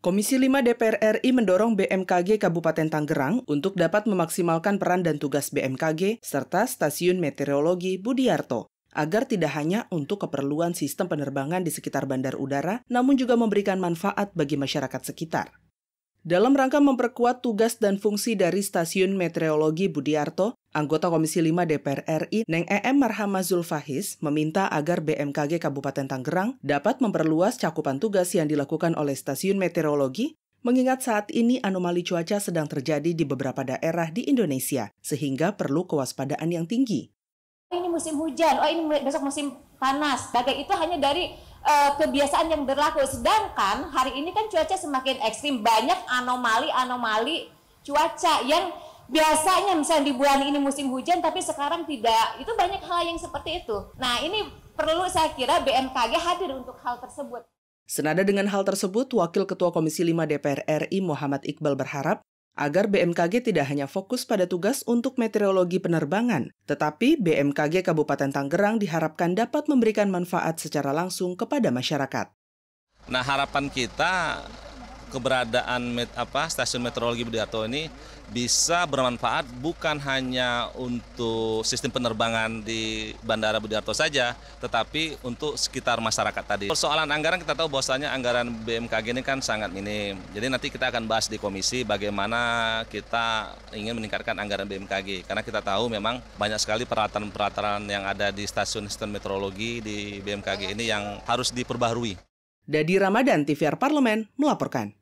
Komisi 5 DPR RI mendorong BMKG Kabupaten Tangerang untuk dapat memaksimalkan peran dan tugas BMKG serta Stasiun Meteorologi Budiarto agar tidak hanya untuk keperluan sistem penerbangan di sekitar bandar udara, namun juga memberikan manfaat bagi masyarakat sekitar. Dalam rangka memperkuat tugas dan fungsi dari Stasiun Meteorologi Budiarto, Anggota Komisi 5 DPR RI, Neng EM Marhama Zulfahis, meminta agar BMKG Kabupaten Tangerang dapat memperluas cakupan tugas yang dilakukan oleh stasiun meteorologi, mengingat saat ini anomali cuaca sedang terjadi di beberapa daerah di Indonesia, sehingga perlu kewaspadaan yang tinggi. Oh, ini musim hujan, oh ini besok musim panas, bagai nah, itu hanya dari uh, kebiasaan yang berlaku. Sedangkan hari ini kan cuaca semakin ekstrim, banyak anomali-anomali cuaca yang biasanya misalnya di bulan ini musim hujan tapi sekarang tidak itu banyak hal yang seperti itu nah ini perlu saya kira BMKG hadir untuk hal tersebut Senada dengan hal tersebut, Wakil Ketua Komisi 5 DPR RI Muhammad Iqbal berharap agar BMKG tidak hanya fokus pada tugas untuk meteorologi penerbangan, tetapi BMKG Kabupaten Tangerang diharapkan dapat memberikan manfaat secara langsung kepada masyarakat. Nah, harapan kita keberadaan met, apa, stasiun meteorologi Budiarto ini bisa bermanfaat bukan hanya untuk sistem penerbangan di Bandara Budiarto saja, tetapi untuk sekitar masyarakat tadi. Persoalan anggaran kita tahu bahwasanya anggaran BMKG ini kan sangat minim. Jadi nanti kita akan bahas di komisi bagaimana kita ingin meningkatkan anggaran BMKG. Karena kita tahu memang banyak sekali peralatan-peralatan yang ada di stasiun sistem meteorologi di BMKG ini yang harus diperbaharui. Dadi Ramadan, TVR Parlemen, melaporkan.